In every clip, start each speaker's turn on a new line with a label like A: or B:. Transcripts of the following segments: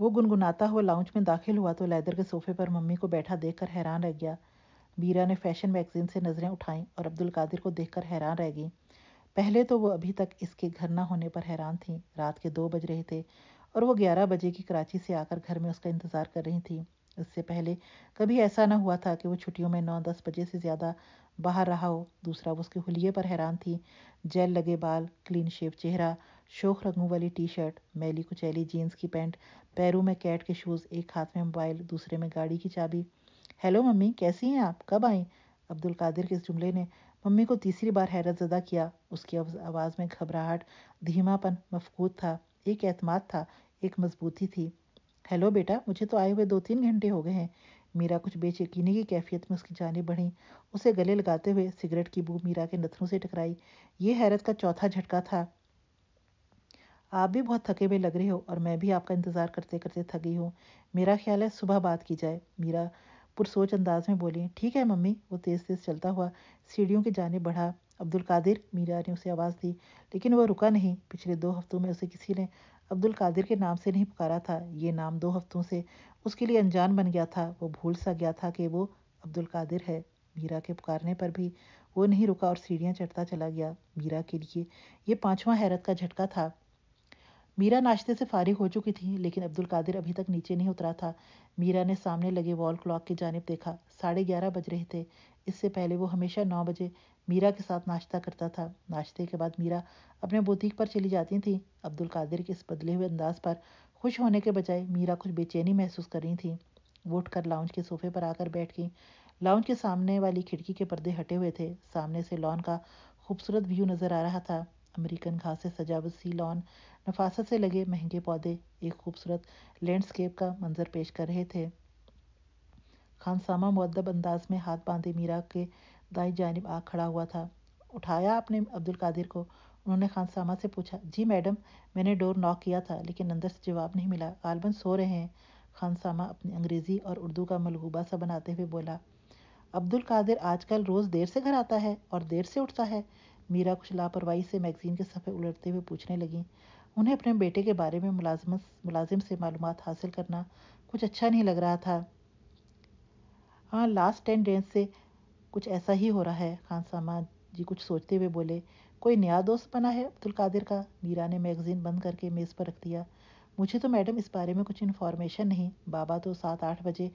A: वो गुनगुनाता हुआ लाउंज में दाखिल हुआ तो लेदर के सोफे पर मम्मी को बैठा देखकर हैरान रह गया बीरा ने फैशन मैगजीन से नज़रें उठाई और अब्दुल कादिर को देखकर हैरान रह गई पहले तो वो अभी तक इसके घर ना होने पर हैरान थी रात के दो बज रहे थे और वो ग्यारह बजे की कराची से आकर घर में उसका इंतज़ार कर रही थी इससे पहले कभी ऐसा ना हुआ था कि वो छुट्टियों में नौ दस बजे से ज़्यादा बाहर रहा हो दूसरा वो उसके हुलिये पर हैरान थी जेल लगे बाल क्लीन शेव चेहरा शोख रंगों वाली टी शर्ट मैली कुचैली जीन्स की पैंट पैरों में कैट के शूज़ एक हाथ में मोबाइल दूसरे में गाड़ी की चाबी हेलो मम्मी कैसी हैं आप कब आई अब्दुल कादिर के इस जुमले ने मम्मी को तीसरी बार हैरत ज़दा किया उसकी आवाज़ में घबराहट धीमापन मफकूत था एक एतमाद था एक मजबूती थी हेलो बेटा मुझे तो आए हुए दो तीन घंटे हो गए हैं मीरा कुछ बेचकीनी की कैफियत में उसकी जानी बढ़ी उसे गले लगाते हुए सिगरेट की बू मीरा के नथनों से टकराई ये हैरत का चौथा झटका था आप भी बहुत थके हुए लग रहे हो और मैं भी आपका इंतज़ार करते करते थक गई हूँ मेरा ख्याल है सुबह बात की जाए मीरा पुरसोच अंदाज में बोली ठीक है मम्मी वो तेज़ तेज़ चलता हुआ सीढ़ियों की जाने बढ़ा अब्दुल कादिर मीरा ने उसे आवाज़ दी लेकिन वह रुका नहीं पिछले दो हफ्तों में उसे किसी ने अब्दुल कादिर के नाम से नहीं पुकारा था ये नाम दो हफ्तों से उसके लिए अनजान बन गया था वो भूल सा गया था कि वो अब्दुल कादिर है मीरा के पुकारने पर भी वो नहीं रुका और सीढ़ियाँ चढ़ता चला गया मीरा के लिए ये पाँचवा हैरत का झटका था मीरा नाश्ते से फारिग हो चुकी थी लेकिन अब्दुल कादिर अभी तक नीचे नहीं उतरा था मीरा ने सामने लगे वॉल क्लॉक की जानब देखा साढ़े ग्यारह बज रहे थे इससे पहले वो हमेशा नौ बजे मीरा के साथ नाश्ता करता था नाश्ते के बाद मीरा अपने बुटीक पर चली जाती थी अब्दुल कादिर के इस बदले हुए अंदाज पर खुश होने के बजाय मीरा कुछ बेचैनी महसूस कर रही थी वो उठकर लाउंज के सोफे पर आकर बैठ गई लाउंज के सामने वाली खिड़की के पर्दे हटे हुए थे सामने से लॉन का खूबसूरत व्यू नज़र आ रहा था अमेरिकन घास से सजावसी लॉन नफासत से लगे महंगे पौधे एक खूबसूरत लैंडस्केप का मंजर पेश कर रहे थे खानसामा मुद्दब अंदाज में हाथ बांधे मीरा के दाई जानब आ खड़ा हुआ था उठाया आपने अब्दुल कादिर को उन्होंने खानसामा से पूछा जी मैडम मैंने डोर नॉक किया था लेकिन अंदर से जवाब नहीं मिला गालबन सो रहे हैं खानसामा अपनी अंग्रेज़ी और उर्दू का मलगूबा सा बनाते हुए बोला अब्दुल कादिर आजकल रोज़ देर से घर आता है और देर से उठता है मीरा कुछ लापरवाही से मैगज़ीन के सफ़े उलटते हुए पूछने लगी उन्हें अपने बेटे के बारे में मुलाजमत मुलाजिम से मालूम हासिल करना कुछ अच्छा नहीं लग रहा था हाँ लास्ट टेन डेज से कुछ ऐसा ही हो रहा है खान सामा जी कुछ सोचते हुए बोले कोई नया दोस्त बना है अब्दुल कादिर का मीरा ने मैगज़ीन बंद करके मेज़ पर रख दिया मुझे तो मैडम इस बारे में कुछ इन्फॉर्मेशन नहीं बाबा तो सात आठ बजे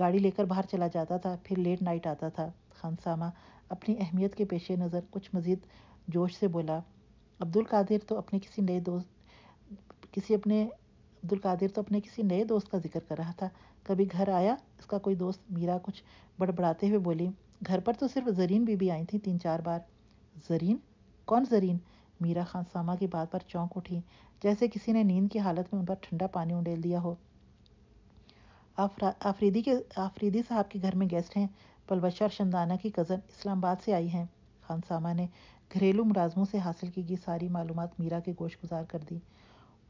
A: गाड़ी लेकर बाहर चला जाता था फिर लेट नाइट आता था खान सामा अपनी अहमियत के पेश नज़र कुछ मज़ीद जोश से बोला अब्दुल कादिर तो अपने किसी नए दोस्त किसी अपने अब्दुल कादिर तो अपने किसी नए दोस्त का जिक्र कर रहा था कभी घर आया उसका कोई दोस्त मीरा कुछ बड़बड़ाते हुए बोली घर पर तो सिर्फ जरीन बीबी आई थी तीन चार बार जरीन कौन जरीन मीरा खान सामा की बात पर चौंक उठी जैसे किसी ने नींद की हालत में उन पर ठंडा पानी उंडेल दिया हो आफरीदी के आफरीदी साहब के घर में गेस्ट हैं पलवशा और शमदाना की कज़न इस्लामाबाद से आई हैं खान सामा ने घरेलू मुलाजमों से हासिल की गई सारी मालूम मीरा के गोश गुजार कर दी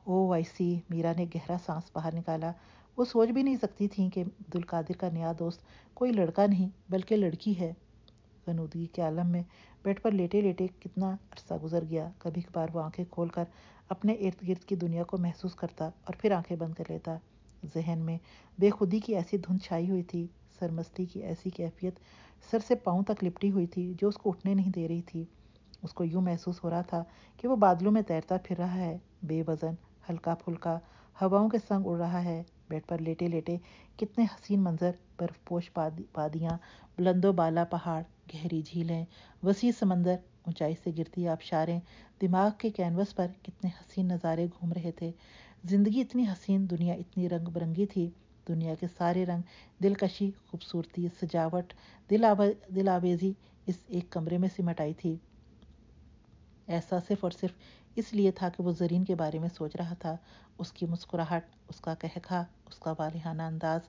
A: ओ आई सी मीरा ने गहरा सांस बाहर निकाला वो सोच भी नहीं सकती थी कि अब्दुल्कादिर का नया दोस्त कोई लड़का नहीं बल्कि लड़की है गनूदगी के आलम में बेड पर लेटे लेटे कितना अरसा गुजर गया कभी कभार वो आंखें खोल कर अपने इर्द गिर्द की दुनिया को महसूस करता और फिर आंखें बंद कर लेता जहन में बेखुदी की ऐसी धुंध छाई हुई थी सरमस्ती की ऐसी कैफियत सर से पाँव तक लिपटी हुई थी जो उसको उठने नहीं दे रही थी उसको यूँ महसूस हो रहा था कि वो बादलों में तैरता फिर रहा है बेवजन हल्का फुल्का हवाओं के संग उड़ रहा है बेड पर लेटे लेटे कितने हसीन मंजर बर्फपोश वादियाँ बुलंदो बाला पहाड़ गहरी झीलें वसी समंदर ऊंचाई से गिरती आबशारें दिमाग के कैनवस पर कितने हसीन नज़ारे घूम रहे थे ज़िंदगी इतनी हसीन दुनिया इतनी रंग बिरंगी थी दुनिया के सारे रंग दिलकशी खूबसूरती सजावट दिल आवा, दिल आवेजी इस एक कमरे में सिमट आई थी ऐसा सिर्फ और सिर्फ इसलिए था कि वो जरीन के बारे में सोच रहा था उसकी मुस्कुराहट उसका कहखा उसका वालिहाना अंदाज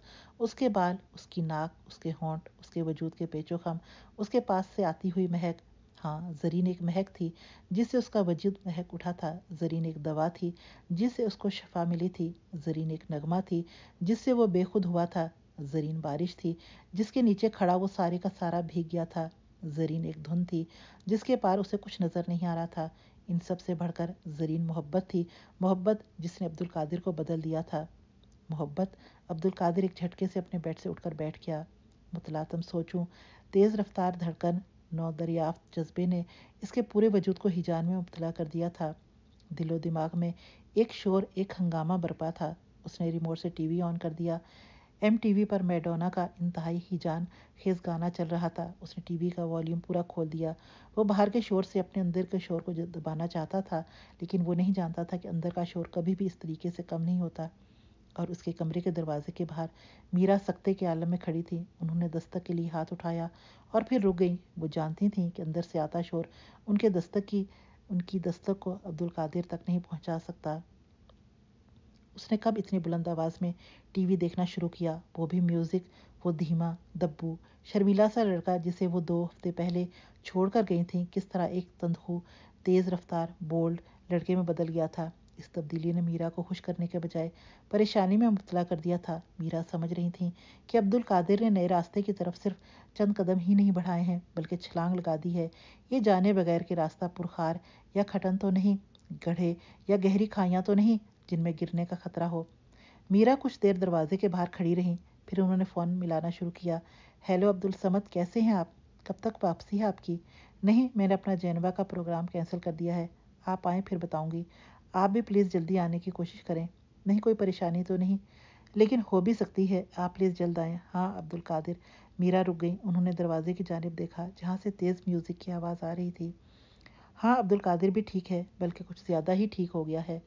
A: उसके बाल उसकी नाक उसके होंठ उसके वजूद के पेचोखम उसके पास से आती हुई महक हाँ जरीन एक महक थी जिससे उसका वजूद महक उठा था जरीन एक दवा थी जिससे उसको शफा मिली थी जरीन एक नगमा थी जिससे वो बेखुद हुआ था जरीन बारिश थी जिसके नीचे खड़ा वो सारे का सारा भीग गया था जरीन एक धुन थी जिसके पार उसे कुछ नज़र नहीं आ रहा था इन सब से बढ़कर जरीन मोहब्बत थी मोहब्बत जिसने अब्दुल कादिर को बदल दिया था मोहब्बत अब्दुल कादिर एक झटके से अपने बेड से उठकर बैठ गया मुतलातम सोचूं तेज़ रफ्तार धड़कन नौ दरियाफ्त जज्बे ने इसके पूरे वजूद को हिजान में मुबतला कर दिया था दिलो दिमाग में एक शोर एक हंगामा बरपा था उसने रिमोट से टीवी ऑन कर दिया एम टी वी पर मैडोना का इंतहाई ही जान खेज गाना चल रहा था उसने टी वी का वॉल्यूम पूरा खोल दिया वो बाहर के शोर से अपने अंदर के शोर को दबाना चाहता था लेकिन वो नहीं जानता था कि अंदर का शोर कभी भी इस तरीके से कम नहीं होता और उसके कमरे के दरवाजे के बाहर मीरा सख्ते के आलम में खड़ी थी उन्होंने दस्तक के लिए हाथ उठाया और फिर रुक गई वो जानती थी कि अंदर से आता शोर उनके दस्तक की उनकी दस्तक को अब्दुल कादिर तक नहीं पहुंचा सकता उसने कब इतनी बुलंद आवाज़ में टीवी देखना शुरू किया वो भी म्यूज़िक वो धीमा दब्बू शर्मिला सा लड़का जिसे वो दो हफ्ते पहले छोड़ कर गई थी किस तरह एक तंदखू तेज़ रफ्तार बोल्ड लड़के में बदल गया था इस तब्दीली ने मीरा को खुश करने के बजाय परेशानी में मुबतला कर दिया था मीरा समझ रही थी कि अब्दुल कादिर ने नए रास्ते की तरफ सिर्फ चंद कदम ही नहीं बढ़ाए हैं बल्कि छलांग लगा दी है ये जाने बगैर के रास्ता पुरखार या खटन तो नहीं गढ़े या गहरी खाइयाँ तो नहीं जिनमें गिरने का खतरा हो मीरा कुछ देर दरवाजे के बाहर खड़ी रहीं फिर उन्होंने फ़ोन मिलाना शुरू किया हेलो अब्दुल समद कैसे हैं आप कब तक वापसी है आपकी नहीं मैंने अपना जैनवा का प्रोग्राम कैंसिल कर दिया है आप आएँ फिर बताऊँगी आप भी प्लीज़ जल्दी आने की कोशिश करें नहीं कोई परेशानी तो नहीं लेकिन हो भी सकती है आप प्लीज़ जल्द आएँ हाँ अब्दुल कादिर मीरा रुक गई उन्होंने दरवाजे की जानब देखा जहाँ से तेज़ म्यूज़िक की आवाज़ आ रही थी हाँ अब्दुल कादिर भी ठीक है बल्कि कुछ ज़्यादा ही ठीक हो गया है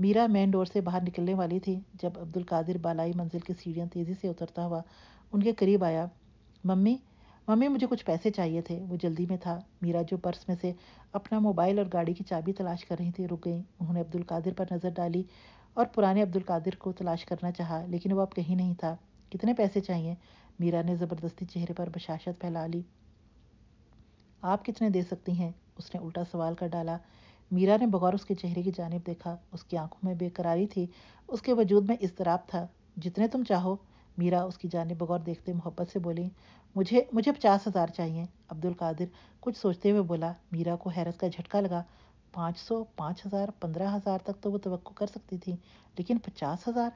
A: मीरा मेन डोर से बाहर निकलने वाली थी जब अब्दुल कादिर बालाई मंजिल की सीढ़ियाँ तेज़ी से उतरता हुआ उनके करीब आया मम्मी मम्मी मुझे कुछ पैसे चाहिए थे वो जल्दी में था मीरा जो पर्स में से अपना मोबाइल और गाड़ी की चाबी तलाश कर रही थी रुक गई उन्होंने अब्दुल कादिर पर नज़र डाली और पुराने अब्दुल कादिर को तलाश करना चाहा लेकिन वो अब कहीं नहीं था कितने पैसे चाहिए मीरा ने ज़बरदस्ती चेहरे पर बशाशत फैला ली आप कितने दे सकती हैं उसने उल्टा सवाल कर डाला मीरा ने बगौर उसके चेहरे की जानब देखा उसकी आंखों में बेकरारी थी उसके वजूद में इसतराब था जितने तुम चाहो मीरा उसकी जानब बगौर देखते मोहब्बत से बोली मुझे मुझे पचास हज़ार चाहिए अब्दुल कादिर कुछ सोचते हुए बोला मीरा को हैरत का झटका लगा पाँच सौ पाँच हज़ार पंद्रह हज़ार तक तो वो तो कर सकती थी लेकिन पचास हज़ार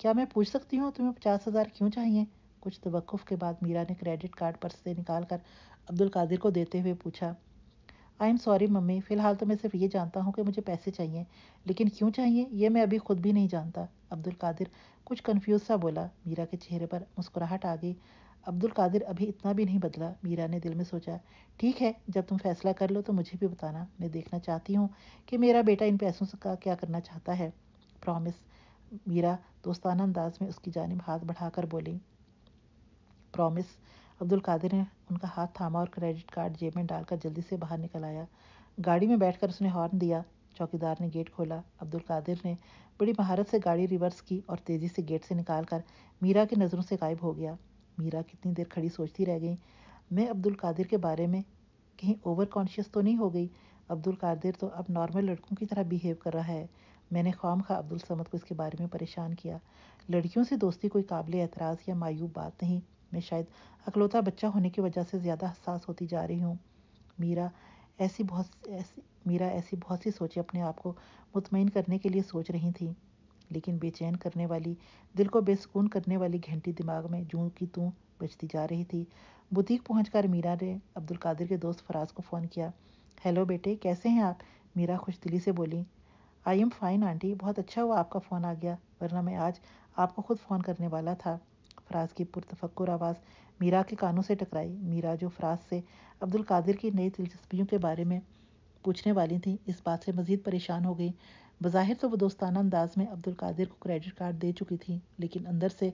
A: क्या मैं पूछ सकती हूँ तुम्हें पचास हज़ार क्यों चाहिए कुछ तो के बाद मीरा ने क्रेडिट कार्ड पर्स से निकाल कर अब्दुल कादिर को देते हुए पूछा आई एम सॉरी मम्मी फ़िलहाल तो मैं सिर्फ ये जानता हूँ कि मुझे पैसे चाहिए लेकिन क्यों चाहिए ये मैं अभी खुद भी नहीं जानता अब्दुल कादिर कुछ कन्फ्यूज सा बोला मीरा के चेहरे पर मुस्कुराहट आ गई अब्दुल कादिर अभी इतना भी नहीं बदला मीरा ने दिल में सोचा ठीक है जब तुम फैसला कर लो तो मुझे भी बताना मैं देखना चाहती हूँ कि मेरा बेटा इन पैसों का क्या करना चाहता है प्रॉमिस मीरा दोस्ताना अंदाज में उसकी जानब हाथ बढ़ाकर बोली प्रॉमिस अब्दुल कादिर ने उनका हाथ थामा और क्रेडिट कार्ड जेब में डालकर जल्दी से बाहर निकल आया गाड़ी में बैठकर उसने हॉर्न दिया चौकीदार ने गेट खोला अब्दुल कादिर ने बड़ी महारत से गाड़ी रिवर्स की और तेज़ी से गेट से निकाल कर मीरा की नज़रों से गायब हो गया मीरा कितनी देर खड़ी सोचती रह गई मैं अब्दुल कादिर के बारे में कहीं ओवर कॉन्शियस तो नहीं हो गई अब्दुल कादिर तो अब नॉर्मल लड़कों की तरह बिहेव कर रहा है मैंने ख्वाम खा अब्दुल समद को इसके बारे में परेशान किया लड़कियों से दोस्ती कोई काबिल एतराज़ या मायूब बात नहीं मैं शायद अकलौता बच्चा होने की वजह से ज़्यादा हसास होती जा रही हूँ मीरा ऐसी बहुत ऐसी मीरा ऐसी बहुत सी सोचें अपने आप को मुतमिन करने के लिए सोच रही थी लेकिन बेचैन करने वाली दिल को बेसकून करने वाली घंटी दिमाग में जू की तू बजती जा रही थी बुटीक कर मीरा ने अब्दुल कादिर के दोस्त फराज को फ़ोन किया हेलो बेटे कैसे हैं आप मीरा खुश दिली से बोली आई एम फाइन आंटी बहुत अच्छा हुआ आपका फ़ोन आ गया वरना मैं आज आपको खुद फ़ोन करने वाला था फ्राज की पुरतफक्र आवाज़ मीरा के कानों से टकराई मीरा जो फ्राज से अब्दुल कादिर की नई दिलचस्पियों के बारे में पूछने वाली थी इस बात से मज़ीद परेशान हो गई बज़ाहिर तो वो दोस्ताना अंदाज में अब्दुल कादिर को क्रेडिट कार्ड दे चुकी थी लेकिन अंदर से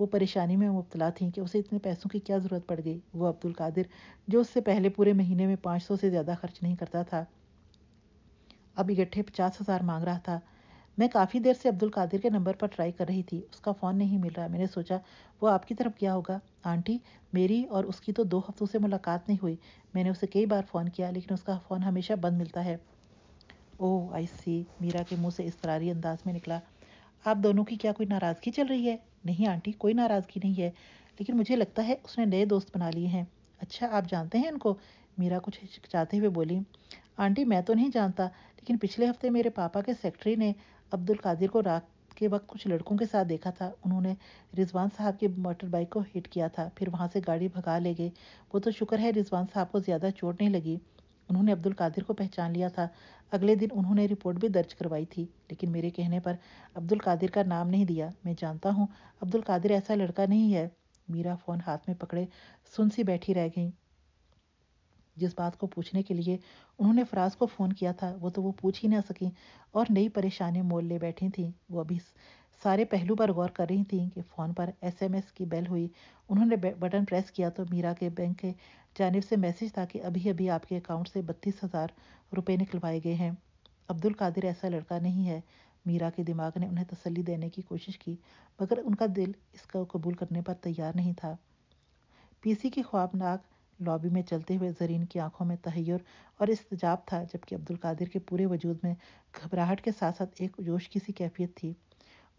A: वो परेशानी में मुबतला थी कि उसे इतने पैसों की क्या ज़रूरत पड़ गई वो अब्दुल कादिर जो उससे पहले पूरे महीने में पाँच सौ से ज़्यादा खर्च नहीं करता था अब इकट्ठे पचास हज़ार मांग रहा था मैं काफ़ी देर से अब्दुल कादिर के नंबर पर ट्राई कर रही थी उसका फ़ोन नहीं मिल रहा मैंने सोचा वो आपकी तरफ क्या होगा आंटी मेरी और उसकी तो दो हफ्तों से मुलाकात नहीं हुई मैंने उसे कई बार फ़ोन किया लेकिन उसका फ़ोन हमेशा बंद मिलता है ओह आई सी मीरा के मुंह से इस तरारी अंदाज में निकला आप दोनों की क्या कोई नाराज़गी चल रही है नहीं आंटी कोई नाराज़गी नहीं है लेकिन मुझे लगता है उसने नए दोस्त बना लिए हैं अच्छा आप जानते हैं इनको मीरा कुछ हिचकचाते हुए बोली आंटी मैं तो नहीं जानता लेकिन पिछले हफ्ते मेरे पापा के सेक्रेटरी ने अब्दुल कादिर को रात के वक्त कुछ लड़कों के साथ देखा था उन्होंने रिजवान साहब की मोटर बाइक को हिट किया था फिर वहाँ से गाड़ी भगा ले गए वो तो शुक्र है रिजवान साहब को ज़्यादा चोट नहीं लगी उन्होंने अब्दुल कादिर को पहचान लिया था अगले दिन उन्होंने रिपोर्ट भी दर्ज करवाई थी लेकिन मेरे कहने पर अब्दुल कादिर का नाम नहीं दिया मैं जानता हूँ अब्दुल कादिर ऐसा लड़का नहीं है मीरा फ़ोन हाथ में पकड़े सुन सी बैठी रह गई जिस बात को पूछने के लिए उन्होंने फराज को फ़ोन किया था वो तो वो पूछ ही ना सकी और नई परेशानी मोल ले बैठी थी वो अभी सारे पहलू पर गौर कर रही थी कि फ़ोन पर एसएमएस की बेल हुई उन्होंने बटन प्रेस किया तो मीरा के बैंक के जानब से मैसेज था कि अभी अभी आपके अकाउंट से बत्तीस हज़ार रुपये निकलवाए गए हैं अब्दुल कादिर ऐसा लड़का नहीं है मीरा के दिमाग ने उन्हें तसल्ली देने की कोशिश की मगर उनका दिल इसका कबूल करने पर तैयार नहीं था पीसी की ख्वाबनाक लॉबी में चलते हुए जरीन की आंखों में तहयर और इस्तजाब था जबकि अब्दुल कादिर के पूरे वजूद में घबराहट के साथ साथ एक जोश की सी कैफियत थी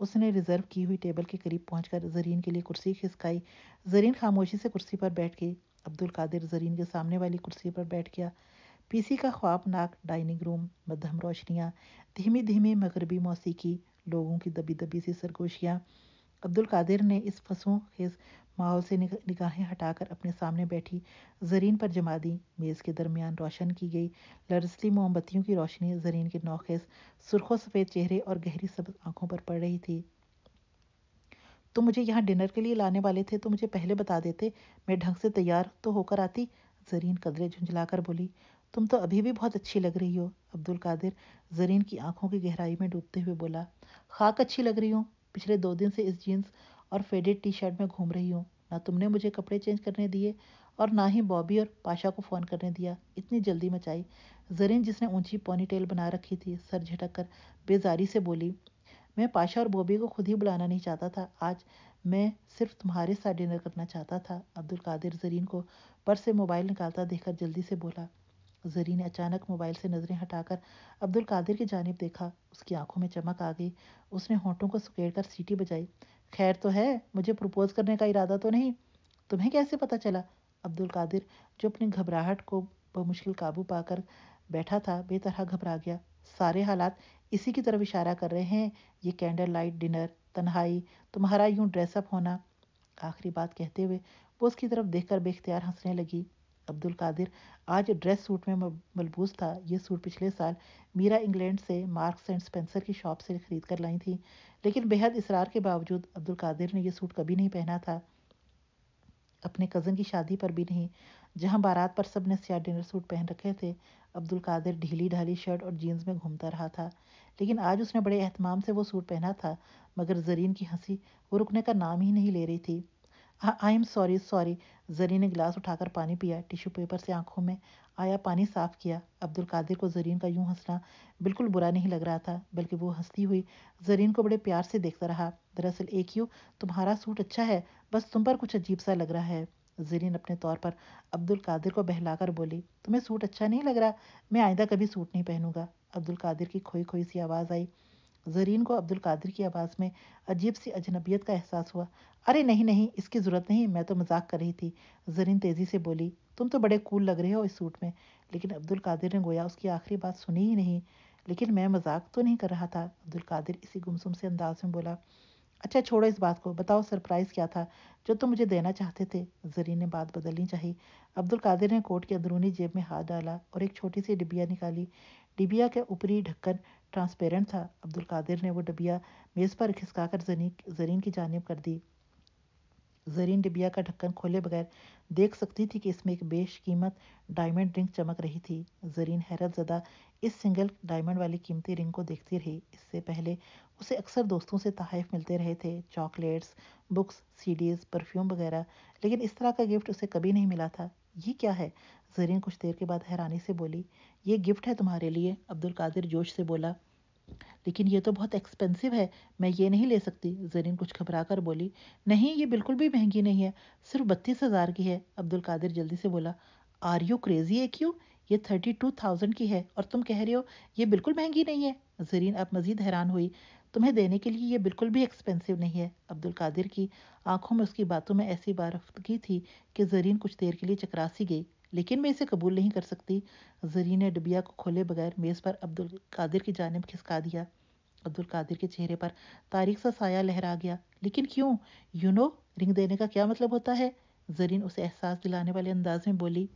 A: उसने रिजर्व की हुई टेबल के करीब पहुंचकर जरीन के लिए कुर्सी खिसकाई जरीन खामोशी से कुर्सी पर बैठ गई अब्दुल कादिर जरीन के सामने वाली कुर्सी पर बैठ गया पीसी का ख्वाबनाक डाइनिंग रूम मध्यम रोशनियाँ धीमी धीमी मगरबी मौसीकी लोगों की दबी दबी सी सरगोशियाँ अब्दुल कादिर ने इस फसों खेज माहौल से निगाहें हटाकर अपने सामने बैठी जरीन पर जमा दी मेज़ के दरमियान रोशन की गई लरसली मोमबत्तियों की रोशनी जरीन के नौखेस सुर्खों सफ़ेद चेहरे और गहरी सब आंखों पर पड़ रही थी तो मुझे यहाँ डिनर के लिए लाने वाले थे तो मुझे पहले बता देते मैं ढंग से तैयार तो होकर आती जरीन कदरे झुंझलाकर बोली तुम तो अभी भी बहुत अच्छी लग रही हो अब्दुल कादिर जरीन की आंखों की गहराई में डूबते हुए बोला खाक अच्छी लग रही हूँ पिछले दो दिन से इस जीन्स और फेडेड टी शर्ट में घूम रही हूँ ना तुमने मुझे कपड़े चेंज करने दिए और ना ही बॉबी और पाशा को फ़ोन करने दिया इतनी जल्दी मचाई जरीन जिसने ऊंची पोनी टेल बना रखी थी सर झटक कर बेजारी से बोली मैं पाशा और बॉबी को खुद ही बुलाना नहीं चाहता था आज मैं सिर्फ तुम्हारे साथ डिनर करना चाहता था अब्दुल कादिर जरीन को पर से मोबाइल निकालता देखकर जल्दी से बोला जरीन ने अचानक मोबाइल से नज़रें हटाकर अब्दुल कादिर की जानब देखा उसकी आंखों में चमक आ गई उसने होंठों को सुकेड़ कर सीटी बजाई खैर तो है मुझे प्रपोज करने का इरादा तो नहीं तुम्हें कैसे पता चला अब्दुल कादिर जो अपनी घबराहट को बमुश्किल काबू पाकर बैठा था बेतरह घबरा गया सारे हालात इसी की तरफ इशारा कर रहे हैं ये कैंडल लाइट डिनर तन्हाई तुम्हारा यूं ड्रेसअप होना आखिरी बात कहते हुए वो उसकी तरफ देखकर बेख्तियार हंसने लगी अब्दुल कादिर आज ड्रेस सूट में मलबूस था ये सूट पिछले साल मीरा इंग्लैंड से मार्क्स एंड स्पेंसर की शॉप से खरीद कर लाई थी लेकिन बेहद इसरार के बावजूद अब्दुल कादिर ने यह सूट कभी नहीं पहना था अपने कज़न की शादी पर भी नहीं जहां बारात पर सब ने स्या डिनर सूट पहन रखे थे अब्दुल कादिर ढीली ढाली शर्ट और जीन्स में घूमता रहा था लेकिन आज उसने बड़े अहतमाम से वो सूट पहना था मगर जरीन की हंसी वो रुकने का नाम ही नहीं ले रही थी I am sorry sorry Zareen ने गिलास उठाकर पानी पिया टिश्यू पेपर से आंखों में आया पानी साफ किया अब्दुल कादिर को जरीन का यूं हंसना बिल्कुल बुरा नहीं लग रहा था बल्कि वो हंसती हुई जरीन को बड़े प्यार से देखता रहा दरअसल एक यू तुम्हारा सूट अच्छा है बस तुम पर कुछ अजीब सा लग रहा है जरीन अपने तौर पर अब्दुल कादिर को बहलाकर बोली तुम्हें सूट अच्छा नहीं लग रहा मैं आइंदा कभी सूट नहीं पहनूंगा अब्दुल कादिर की खोई खोई सी आवाज़ आई जरीन को अब्दुल कादिर की आवाज़ में अजीब सी अजनबियत का एहसास हुआ अरे नहीं नहीं इसकी ज़रूरत नहीं मैं तो मजाक कर रही थी जरीन तेज़ी से बोली तुम तो बड़े कूल लग रहे हो इस सूट में लेकिन अब्दुल कादिर ने गोया उसकी आखिरी बात सुनी ही नहीं लेकिन मैं मजाक तो नहीं कर रहा था अब्दुल कादिर इसी गुमसुम से अंदाज में बोला अच्छा छोड़ो इस बात को बताओ सरप्राइज़ क्या था जो तुम मुझे देना चाहते थे जरीन ने बात बदलनी चाहिए अब्दुल कादिर ने कोट की अंदरूनी जेब में हाथ डाला और एक छोटी सी डिबिया निकाली डिबिया के ऊपरी ढक्कन ट्रांसपेरेंट था अब्दुल कादिर ने वो डिबिया मेज़ पर खिसकाकर जनी जरीन की जानब कर दी जरीन डिबिया का ढक्कन खोले बगैर देख सकती थी कि इसमें एक बेश कीमत डायमंड रिंग चमक रही थी जरीन हैरत ज़दा इस सिंगल डायमंड वाली कीमती रिंग को देखती रही इससे पहले उसे अक्सर दोस्तों से तहफ़ मिलते रहे थे चॉकलेट्स बुक्स सीडीज़ परफ्यूम वगैरह लेकिन इस तरह का गिफ्ट उसे कभी नहीं मिला था ये क्या है जरीन कुछ देर के बाद हैरानी से बोली ये गिफ्ट है तुम्हारे लिए अब्दुल कादिर जोश से बोला लेकिन ये तो बहुत एक्सपेंसिव है मैं ये नहीं ले सकती जरीन कुछ घबरा कर बोली नहीं ये बिल्कुल भी महंगी नहीं है सिर्फ बत्तीस हज़ार की है अब्दुल कादिर जल्दी से बोला आर यू क्रेजी है क्यों ये थर्टी टू थाउजेंड की है और तुम कह रहे हो ये बिल्कुल महंगी नहीं है जरीन अब मजीद हैरान हुई तुम्हें देने के लिए ये बिल्कुल भी एक्सपेंसिव नहीं है अब्दुल कादिर की आंखों में उसकी बातों में ऐसी बारफ्तगी थी कि जरीन कुछ देर के लिए चकरासी गई लेकिन मैं इसे कबूल नहीं कर सकती जरीन ने डिबिया को खोले बगैर मेज़ पर अब्दुल कादिर की जानब खिसका दिया अब्दुल कादिर के चेहरे पर तारीख सा साया लहरा गया लेकिन क्यों यू नो रिंग देने का क्या मतलब होता है जरीन उसे एहसास दिलाने वाले अंदाज में बोली